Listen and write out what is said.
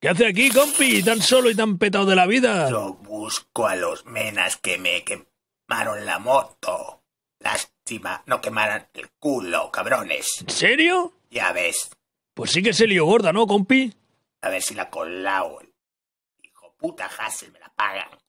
¿Qué hace aquí, compi? Tan solo y tan petado de la vida. Yo busco a los menas que me quemaron la moto. Lástima, no quemaran el culo, cabrones. ¿En serio? Ya ves. Pues sí que se lió gorda, ¿no, compi? A ver si la colao. Hijo puta Hassel me la pagan.